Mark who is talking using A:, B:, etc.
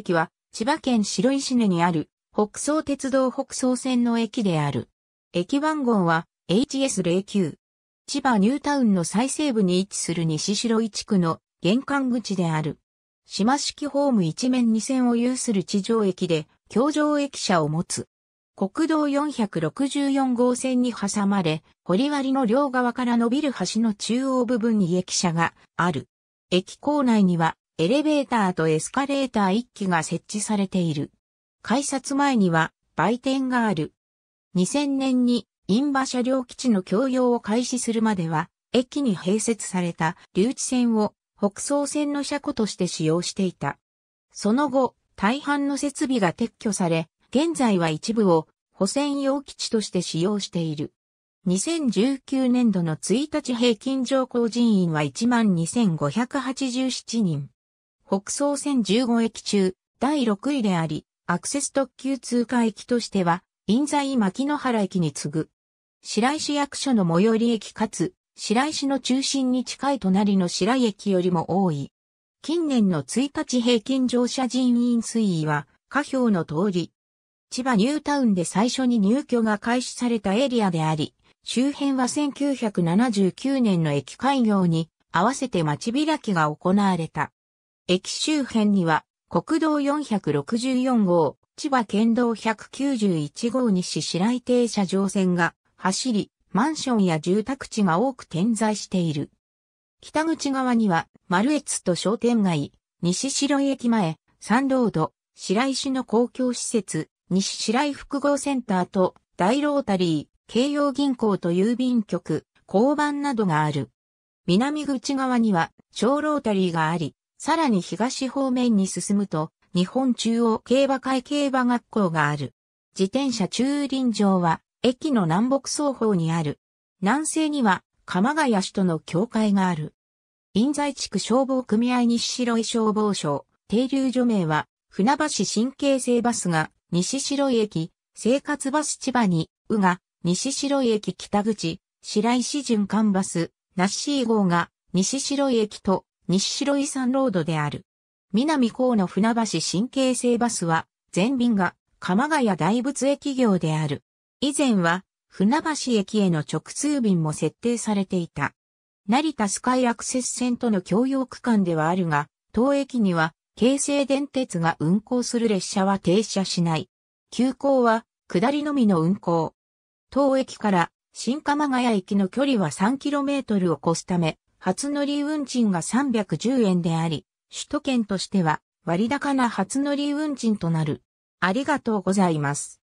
A: 駅は、千葉県白石根にある、北総鉄道北総線の駅である。駅番号は、HS09。千葉ニュータウンの最西部に位置する西白井地区の玄関口である。島式ホーム一面二線を有する地上駅で、京上駅舎を持つ。国道464号線に挟まれ、堀割の両側から伸びる橋の中央部分に駅舎がある。駅構内にはエレベーターとエスカレーター1機が設置されている。改札前には売店がある。2000年にインバ車両基地の供用を開始するまでは、駅に併設された留置線を北総線の車庫として使用していた。その後、大半の設備が撤去され、現在は一部を補選用基地として使用している。2019年度の1日平均乗降人員は12,587人。北総線15駅中、第6位であり、アクセス特急通過駅としては、印西牧野原駅に次ぐ。白石役所の最寄り駅かつ、白石の中心に近い隣の白井駅よりも多い。近年の1日平均乗車人員推移は、下表の通り。千葉ニュータウンで最初に入居が開始されたエリアであり、周辺は1979年の駅開業に合わせて街開きが行われた。駅周辺には、国道464号、千葉県道191号西白井停車場線が走り、マンションや住宅地が多く点在している。北口側には、丸越と商店街、西白井駅前、サンロード、白井市の公共施設、西白井複合センターと、大ロータリー、京葉銀行と郵便局、交番などがある。南口側には、小ロータリーがあり、さらに東方面に進むと、日本中央競馬会競馬学校がある。自転車駐輪場は、駅の南北双方にある。南西には、鎌ヶ谷市との境界がある。印在地区消防組合西白井消防署、停留所名は、船橋神経成バスが、西白井駅、生活バス千葉に、うが、西白井駅北口、白石循環バス、ナッシー号が、西白井駅と、西白井山ロードである。南高の船橋新京成バスは、全便が、鎌ヶ谷大仏駅業である。以前は、船橋駅への直通便も設定されていた。成田スカイアクセス線との共用区間ではあるが、当駅には、京成電鉄が運行する列車は停車しない。急行は、下りのみの運行。当駅から、新鎌ヶ谷駅の距離は 3km を越すため、初乗り運賃が310円であり、首都圏としては割高な初乗り運賃となる。ありがとうございます。